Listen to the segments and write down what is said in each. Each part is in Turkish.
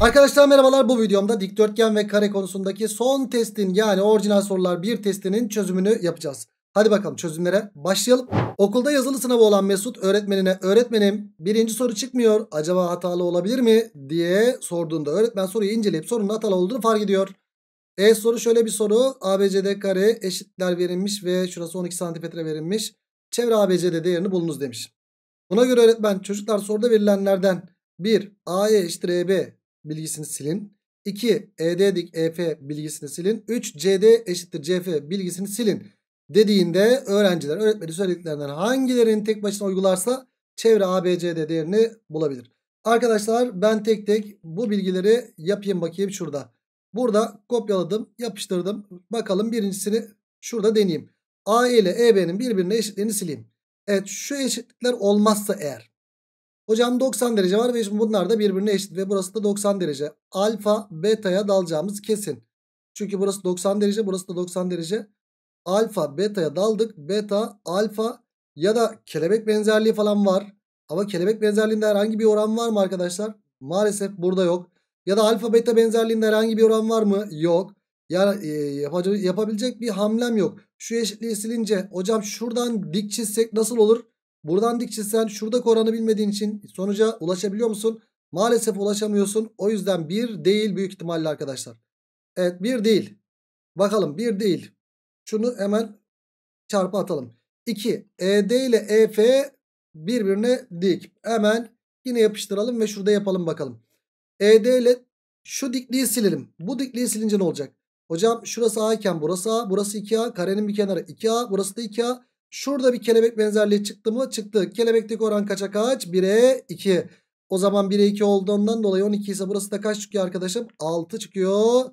Arkadaşlar merhabalar bu videomda dikdörtgen ve kare konusundaki son testin yani orijinal sorular bir testinin çözümünü yapacağız. Hadi bakalım çözümlere başlayalım. Okulda yazılı sınavı olan Mesut öğretmenine öğretmenim birinci soru çıkmıyor acaba hatalı olabilir mi diye sorduğunda öğretmen soruyu inceleyip sorunun hatalı olduğunu fark ediyor. E soru şöyle bir soru ABCD kare eşitler verilmiş ve şurası 12 santimetre verilmiş. Çevre ABCD değerini bulunuz demiş. Buna göre öğretmen çocuklar soruda verilenlerden 1. AE eşittir EB bilgisini silin. 2 ED dik EF bilgisini silin. 3 CD eşittir CF bilgisini silin dediğinde öğrenciler öğretmeni söylediklerinden hangilerini tek başına uygularsa çevre ABCD değerini bulabilir. Arkadaşlar ben tek tek bu bilgileri yapayım bakayım şurada. Burada kopyaladım yapıştırdım. Bakalım birincisini şurada deneyeyim. A ile EB'nin birbirine eşitliğini sileyim. Evet şu eşitlikler olmazsa eğer Hocam 90 derece var ve bunlar da birbirine eşit ve burası da 90 derece. Alfa beta'ya dalacağımız kesin. Çünkü burası 90 derece burası da 90 derece. Alfa beta'ya daldık. Beta alfa ya da kelebek benzerliği falan var. Ama kelebek benzerliğinde herhangi bir oran var mı arkadaşlar? Maalesef burada yok. Ya da alfa beta benzerliğinde herhangi bir oran var mı? Yok. Yani e, yapabilecek bir hamlem yok. Şu eşitliği silince hocam şuradan dik çizsek nasıl olur? Buradan dikçe sen şuradaki oranı bilmediğin için sonuca ulaşabiliyor musun? Maalesef ulaşamıyorsun. O yüzden 1 değil büyük ihtimalle arkadaşlar. Evet 1 değil. Bakalım 1 değil. Şunu hemen çarpı atalım. 2. ED ile EF birbirine dik. Hemen yine yapıştıralım ve şurada yapalım bakalım. ED ile şu dikliği silelim. Bu dikliği silince ne olacak? Hocam şurası A iken burası A. Burası 2A. Karenin bir kenarı 2A. Burası da 2A. Şurada bir kelebek benzerliği çıktı mı? Çıktı. Kelebekteki oran kaça kaç? 1'e 2. O zaman 1'e 2 olduğundan dolayı 12 ise burası da kaç çıkıyor arkadaşım? 6 çıkıyor.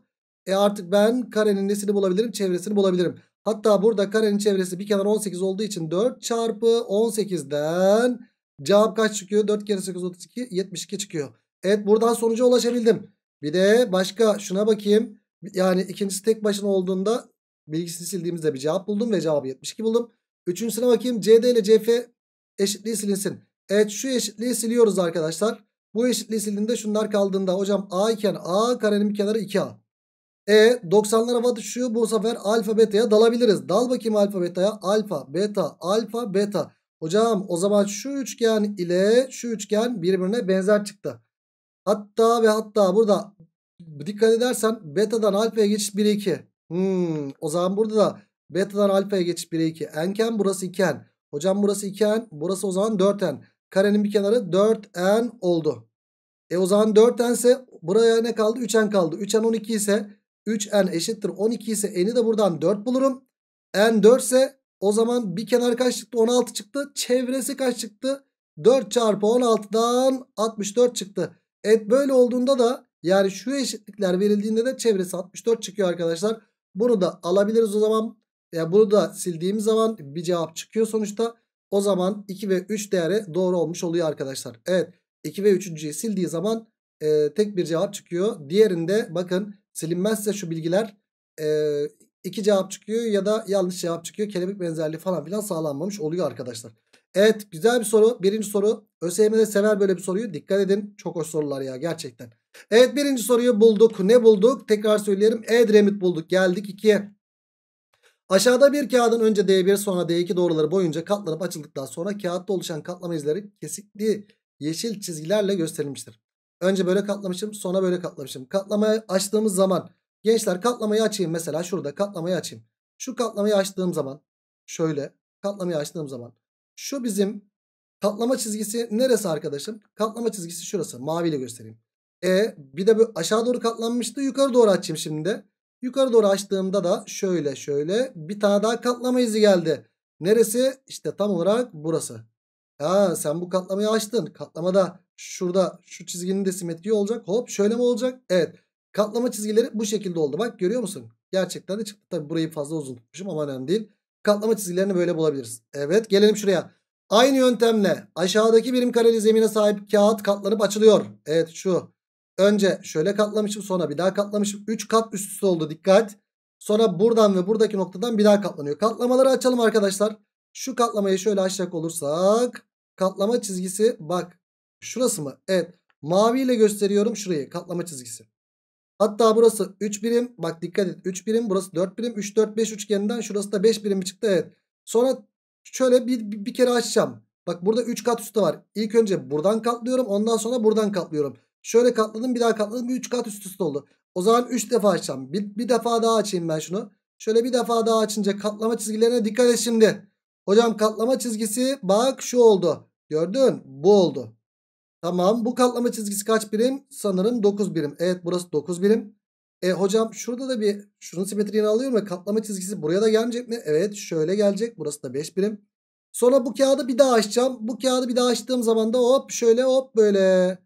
E artık ben karenin nesini bulabilirim? Çevresini bulabilirim. Hatta burada karenin çevresi bir kenar 18 olduğu için 4 çarpı 18'den cevap kaç çıkıyor? 4 kere 8 32 72 çıkıyor. Evet buradan sonuca ulaşabildim. Bir de başka şuna bakayım. Yani ikincisi tek başına olduğunda bilgisini sildiğimizde bir cevap buldum ve cevabı 72 buldum. Üçüncüsüne bakayım. CD ile CF eşitliği silinsin. Evet şu eşitliği siliyoruz arkadaşlar. Bu eşitliği silindiğinde şunlar kaldığında hocam A iken A karenin bir kenarı 2A. E 90'lara watt düşüyor. Bu sefer alfa beta'ya dalabiliriz. Dal bakayım alfa beta'ya. Alfa beta alfa beta. Hocam o zaman şu üçgen ile şu üçgen birbirine benzer çıktı. Hatta ve hatta burada dikkat edersen beta'dan alfaya geçiş 1 2. Hmm, o zaman burada da Beta'dan alfaya geçiş 1'e 2. Enken burası 2n. Hocam burası 2n. Burası o zaman 4n. Karenin bir kenarı 4n oldu. E o zaman 4n ise buraya ne kaldı? 3n kaldı. 3n 12 ise 3n eşittir 12 ise n'i de buradan 4 bulurum. n 4 ise o zaman bir kenar kaç çıktı? 16 çıktı. Çevresi kaç çıktı? 4 çarpı 16'dan 64 çıktı. Evet böyle olduğunda da yani şu eşitlikler verildiğinde de çevresi 64 çıkıyor arkadaşlar. Bunu da alabiliriz o zaman. Yani bunu da sildiğim zaman bir cevap çıkıyor sonuçta. O zaman 2 ve 3 değeri doğru olmuş oluyor arkadaşlar. Evet 2 ve 3.yi sildiği zaman e, tek bir cevap çıkıyor. Diğerinde bakın silinmezse şu bilgiler e, iki cevap çıkıyor ya da yanlış cevap çıkıyor. Kelebek benzerliği falan filan sağlanmamış oluyor arkadaşlar. Evet güzel bir soru. Birinci soru. ÖSYM'de sever böyle bir soruyu. Dikkat edin. Çok hoş sorular ya gerçekten. Evet birinci soruyu bulduk. Ne bulduk? Tekrar söyleyelim. Edremit bulduk. Geldik ikiye. Aşağıda bir kağıdın önce D1 sonra D2 doğruları boyunca katlanıp açıldıktan sonra kağıtta oluşan katlama izleri kesikli yeşil çizgilerle gösterilmiştir. Önce böyle katlamışım sonra böyle katlamışım. Katlamayı açtığımız zaman gençler katlamayı açayım mesela şurada katlamayı açayım. Şu katlamayı açtığım zaman şöyle katlamayı açtığım zaman şu bizim katlama çizgisi neresi arkadaşım? Katlama çizgisi şurası maviyle göstereyim. E bir de bu aşağı doğru katlanmıştı yukarı doğru açayım şimdi de. Yukarı doğru açtığımda da şöyle şöyle bir tane daha katlama izi geldi. Neresi? İşte tam olarak burası. Ha sen bu katlamayı açtın. Katlama da şurada şu çizginin de simetriği olacak. Hop şöyle mi olacak? Evet. Katlama çizgileri bu şekilde oldu. Bak görüyor musun? Gerçekten de çıktı. Tabi burayı fazla uzun tutmuşum ama önemli değil. Katlama çizgilerini böyle bulabiliriz. Evet gelelim şuraya. Aynı yöntemle aşağıdaki birim kareli zemine sahip kağıt katlanıp açılıyor. Evet şu Önce şöyle katlamışım sonra bir daha katlamışım. 3 kat üst üste oldu dikkat. Sonra buradan ve buradaki noktadan bir daha katlanıyor. Katlamaları açalım arkadaşlar. Şu katlamayı şöyle açacak olursak. Katlama çizgisi bak. Şurası mı? Evet. Mavi ile gösteriyorum şurayı. Katlama çizgisi. Hatta burası 3 birim. Bak dikkat et 3 birim. Burası 4 birim. 3, 4, 5 üçgeninden şurası da 5 birim çıktı. Evet. Sonra şöyle bir, bir, bir kere açacağım. Bak burada 3 kat üstü var. İlk önce buradan katlıyorum. Ondan sonra buradan katlıyorum. Şöyle katladım bir daha katladım. Bir 3 kat üst üste oldu. O zaman 3 defa açacağım. Bir, bir defa daha açayım ben şunu. Şöyle bir defa daha açınca katlama çizgilerine dikkat et şimdi. Hocam katlama çizgisi bak şu oldu. Gördün bu oldu. Tamam bu katlama çizgisi kaç birim? Sanırım 9 birim. Evet burası 9 birim. E hocam şurada da bir şunun simetriğini alıyorum ve katlama çizgisi buraya da gelmeyecek mi? Evet şöyle gelecek. Burası da 5 birim. Sonra bu kağıdı bir daha açacağım. Bu kağıdı bir daha açtığım zaman da hop şöyle hop böyle.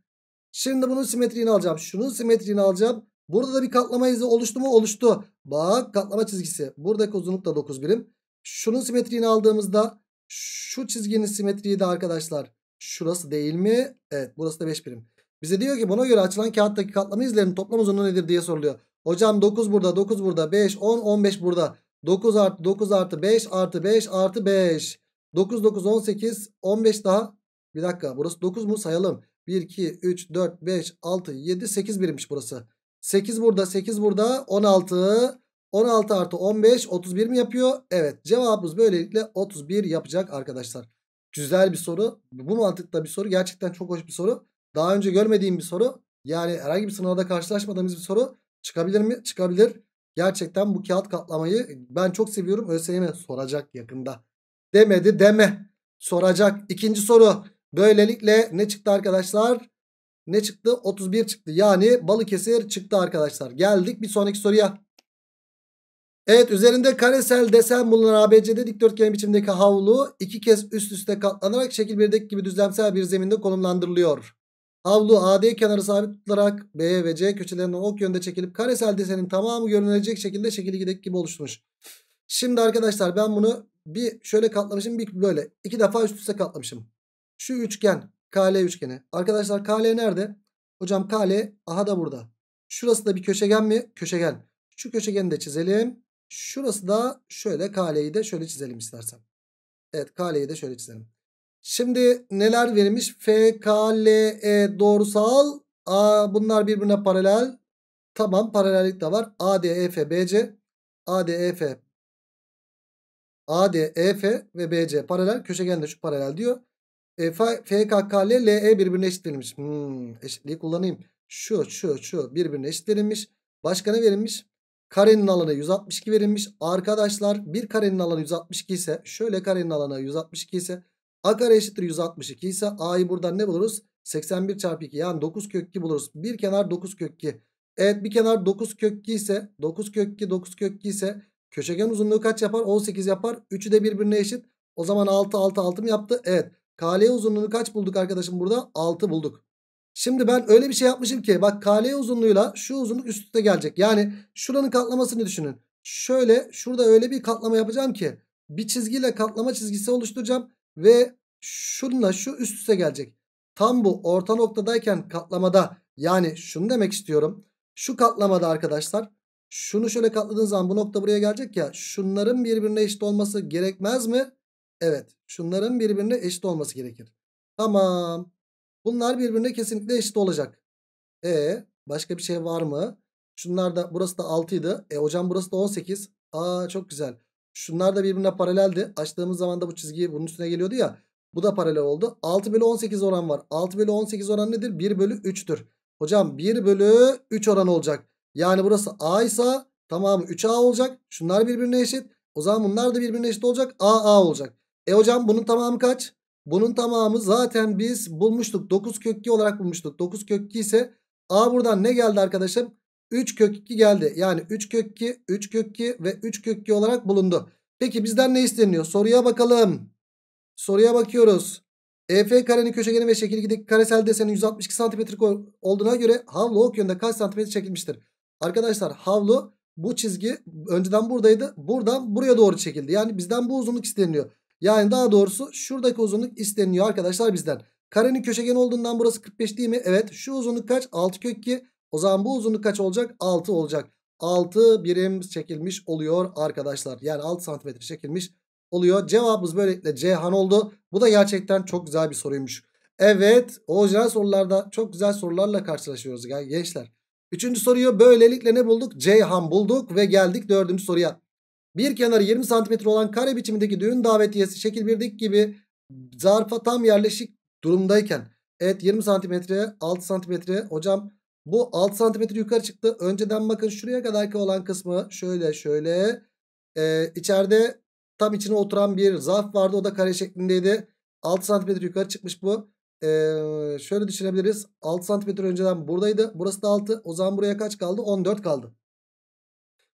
Şimdi bunun simetriğini alacağım. Şunun simetriğini alacağım. Burada da bir katlama izi oluştu mu? Oluştu. Bak katlama çizgisi. Buradaki uzunluk da 9 birim. Şunun simetriğini aldığımızda şu çizginin simetriği de arkadaşlar şurası değil mi? Evet burası da 5 birim. Bize diyor ki buna göre açılan kağıttaki katlama izlerinin toplam uzunluğu nedir diye soruluyor. Hocam 9 burada 9 burada 5 10 15 burada. 9 artı 9 artı 5 artı 5 artı 5. 9 9 18 15 daha. Bir dakika burası 9 mu sayalım. 1, 2, 3, 4, 5, 6, 7, 8 birimmiş burası. 8 burada, 8 burada, 16. 16 artı 15, 31 mi yapıyor? Evet cevabımız böylelikle 31 yapacak arkadaşlar. Güzel bir soru. Bu mantıkta bir soru. Gerçekten çok hoş bir soru. Daha önce görmediğim bir soru. Yani herhangi bir sınavda karşılaşmadığımız bir soru. Çıkabilir mi? Çıkabilir. Gerçekten bu kağıt katlamayı ben çok seviyorum. ÖSYM soracak yakında. Demedi deme. Soracak. İkinci soru. Böylelikle ne çıktı arkadaşlar? Ne çıktı? 31 çıktı. Yani Balıkesir çıktı arkadaşlar. Geldik bir sonraki soruya. Evet üzerinde karesel desen bulunan ABC'de dikdörtgen biçimdeki havlu iki kez üst üste katlanarak şekil 1'deki gibi düzlemsel bir zeminde konumlandırılıyor. Havlu AD kenarı sabit tutularak B ve C köşelerinden ok yönde çekilip karesel desenin tamamı görünecek şekilde şekil 2'deki gibi oluşmuş. Şimdi arkadaşlar ben bunu bir şöyle katlamışım bir böyle iki defa üst üste katlamışım. Şu üçgen KL üçgeni. Arkadaşlar KL nerede? Hocam KL aha da burada. Şurası da bir köşegen mi? Köşegen. Şu köşegeni de çizelim. Şurası da şöyle KL'yi de şöyle çizelim istersen. Evet KL'yi de şöyle çizelim. Şimdi neler verilmiş? F, K, e, doğrusal. A, bunlar birbirine paralel. Tamam paralellik de var. A, D, E, F, B, C. A, D, e, F. A, D, e, F ve B, C paralel. Köşegen de şu paralel diyor. E, FKK ile LE birbirine eşitlenmiş. Hmm, eşitliği kullanayım. Şu şu şu birbirine eşitlenmiş. Başka ne verilmiş? Karenin alanı 162 verilmiş. Arkadaşlar bir karenin alanı 162 ise şöyle karenin alanı 162 ise A kare eşittir 162 ise A'yı buradan ne buluruz? 81 çarpı 2 yani 9 kök 2 buluruz. Bir kenar 9 kök 2. Evet bir kenar 9 kök 2 ise 9 kök 2 9 kök 2 ise köşegen uzunluğu kaç yapar? 18 yapar. 3'ü de birbirine eşit. O zaman 6 6 6 mı yaptı? Evet. KL uzunluğunu kaç bulduk arkadaşım burada? 6 bulduk. Şimdi ben öyle bir şey yapmışım ki bak KL uzunluğuyla şu uzunluk üst üste gelecek. Yani şuranın katlamasını düşünün. Şöyle şurada öyle bir katlama yapacağım ki bir çizgiyle katlama çizgisi oluşturacağım ve şununla şu üst üste gelecek. Tam bu orta noktadayken katlamada yani şunu demek istiyorum. Şu katlamada arkadaşlar şunu şöyle katladığın zaman bu nokta buraya gelecek ya şunların birbirine eşit olması gerekmez mi? Evet şunların birbirine eşit olması gerekir. Tamam. Bunlar birbirine kesinlikle eşit olacak. E başka bir şey var mı? Şunlar da burası da 6 idi. E hocam burası da 18. Aa çok güzel. Şunlar da birbirine paraleldi. Açtığımız zaman da bu çizgi bunun üstüne geliyordu ya. Bu da paralel oldu. 6 bölü 18 oran var. 6 bölü 18 oran nedir? 1 bölü 3'tür. Hocam 1 bölü 3 oran olacak. Yani burası A ise tamamı 3A olacak. Şunlar birbirine eşit. O zaman bunlar da birbirine eşit olacak. AA olacak. E hocam bunun tamamı kaç? Bunun tamamı zaten biz bulmuştuk. 9 kök 2 olarak bulmuştuk. 9 kök 2 ise A buradan ne geldi arkadaşım? 3 kök 2 geldi. Yani 3 kök 2, 3 kök 2 ve 3 kök 2 olarak bulundu. Peki bizden ne isteniyor? Soruya bakalım. Soruya bakıyoruz. EF karenin köşegeni ve şekil 2'deki karesel desenin 162 santimetrelik olduğuna göre havlu ok yönde kaç santimetre çekilmiştir? Arkadaşlar havlu bu çizgi önceden buradaydı. Buradan buraya doğru çekildi. Yani bizden bu uzunluk isteniyor. Yani daha doğrusu şuradaki uzunluk isteniyor arkadaşlar bizden. Karenin köşegen olduğundan burası 45 değil mi? Evet. Şu uzunluk kaç? 6 kök 2. O zaman bu uzunluk kaç olacak? 6 olacak. 6 birim çekilmiş oluyor arkadaşlar. Yani 6 santimetre çekilmiş oluyor. Cevabımız böylelikle Cihan oldu. Bu da gerçekten çok güzel bir soruymuş. Evet orijinal sorularda çok güzel sorularla karşılaşıyoruz gençler. Üçüncü soruyu böylelikle ne bulduk? Ceyhan bulduk ve geldik dördüncü soruya. Bir kenarı 20 cm olan kare biçimindeki düğün davetiyesi şekil 1'deki gibi zarfa tam yerleşik durumdayken. Evet 20 cm 6 cm hocam bu 6 cm yukarı çıktı. Önceden bakın şuraya kadarki olan kısmı şöyle şöyle e, içeride tam içine oturan bir zarf vardı o da kare şeklindeydi. 6 cm yukarı çıkmış bu. Ee, şöyle düşünebiliriz. 6 cm önceden buradaydı. Burası da 6. O zaman buraya kaç kaldı? 14 kaldı.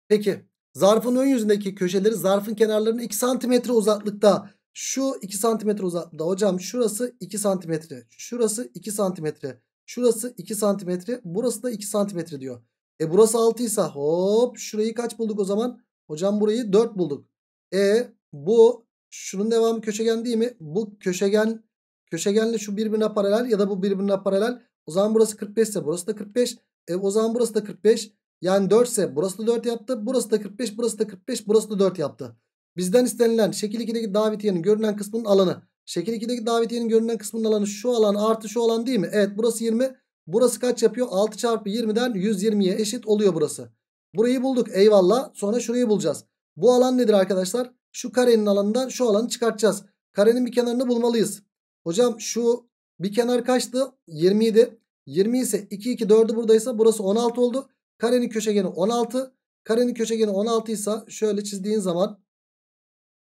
Peki. Zarfın ön yüzündeki köşeleri zarfın kenarlarının 2 santimetre uzaklıkta. Şu 2 santimetre uzaklıkta. Hocam şurası 2 santimetre. Şurası 2 santimetre. Şurası 2 santimetre. Burası da 2 santimetre diyor. E burası 6 ise hop şurayı kaç bulduk o zaman? Hocam burayı 4 bulduk. E bu şunun devamı köşegen değil mi? Bu köşegen köşegenle şu birbirine paralel ya da bu birbirine paralel. O zaman burası 45 ise burası da 45. E o zaman burası da 45. Yani 4 ise burası da 4 yaptı. Burası da 45, burası da 45, burası da 4 yaptı. Bizden istenilen şekil 2'deki davetiyenin görünen kısmının alanı. Şekil 2'deki davetiyenin görünen kısmının alanı şu alan artı şu alan değil mi? Evet burası 20. Burası kaç yapıyor? 6 çarpı 20'den 120'ye eşit oluyor burası. Burayı bulduk eyvallah. Sonra şurayı bulacağız. Bu alan nedir arkadaşlar? Şu karenin alanından şu alanı çıkartacağız. Karenin bir kenarını bulmalıyız. Hocam şu bir kenar kaçtı? 27. 20 ise 2, 2, 4'ü buradaysa burası 16 oldu. Karenin köşegeni 16. Karenin köşegeni 16 ise şöyle çizdiğin zaman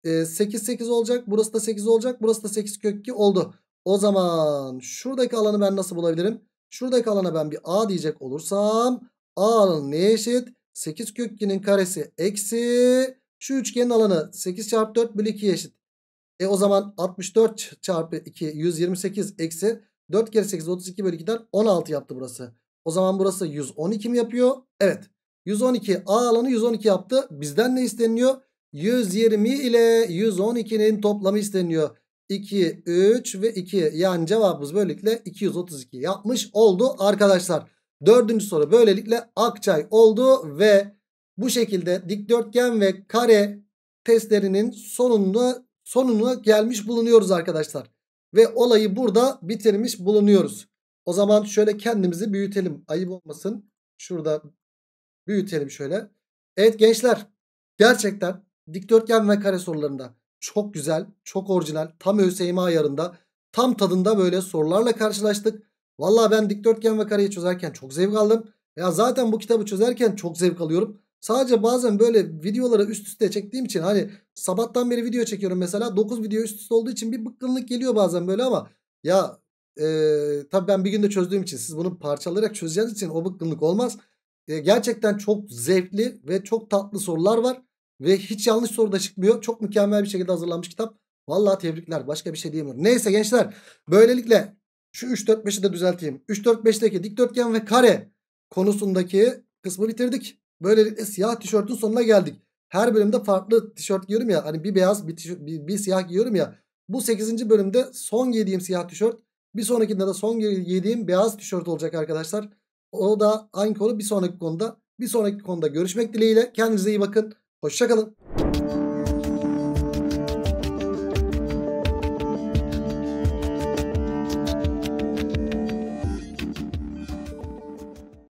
8 e, 8 olacak. Burası da 8 olacak. Burası da 8 kök 2 oldu. O zaman şuradaki alanı ben nasıl bulabilirim? Şuradaki alana ben bir A diyecek olursam A'nın neye eşit? 8 kök 2'nin karesi eksi şu üçgenin alanı 8 çarpı 4 bölü 2'ye eşit. E o zaman 64 çarpı 2 128 eksi 4 kere 8 32 bölü 2'den 16 yaptı burası. O zaman burası 112 mi yapıyor? Evet. 112 A alanı 112 yaptı. Bizden ne isteniyor? 120 ile 112'nin toplamı isteniyor. 2, 3 ve 2. Yani cevabımız böylelikle 232 yapmış oldu arkadaşlar. Dördüncü soru böylelikle Akçay oldu ve bu şekilde dikdörtgen ve kare testlerinin sonunda sonuna gelmiş bulunuyoruz arkadaşlar. Ve olayı burada bitirmiş bulunuyoruz. O zaman şöyle kendimizi büyütelim. Ayıp olmasın. Şurada büyütelim şöyle. Evet gençler gerçekten dikdörtgen ve kare sorularında çok güzel, çok orijinal, tam ÖSYM ayarında, tam tadında böyle sorularla karşılaştık. Valla ben dikdörtgen ve kareyi çözerken çok zevk aldım. Ya zaten bu kitabı çözerken çok zevk alıyorum. Sadece bazen böyle videoları üst üste çektiğim için hani sabahtan beri video çekiyorum mesela 9 video üst üste olduğu için bir bıkkınlık geliyor bazen böyle ama ya e, tabii ben bir günde çözdüğüm için siz bunu parçalayarak çözeceğiniz için o bıkkınlık olmaz. E, gerçekten çok zevkli ve çok tatlı sorular var. Ve hiç yanlış soru da çıkmıyor. Çok mükemmel bir şekilde hazırlanmış kitap. Vallahi tebrikler. Başka bir şey diyemiyorum. Neyse gençler. Böylelikle şu 3 4 5'i de düzelteyim. 3 4 5'teki dikdörtgen ve kare konusundaki kısmı bitirdik. Böylelikle siyah tişörtün sonuna geldik. Her bölümde farklı tişört giyiyorum ya. Hani bir beyaz bir, tişört, bir, bir siyah giyiyorum ya. Bu 8. bölümde son giydiğim siyah tişört bir sonrakinde de son yediğim beyaz tişört olacak arkadaşlar. O da aynı konu bir sonraki konuda. Bir sonraki konuda görüşmek dileğiyle. Kendinize iyi bakın. Hoşçakalın.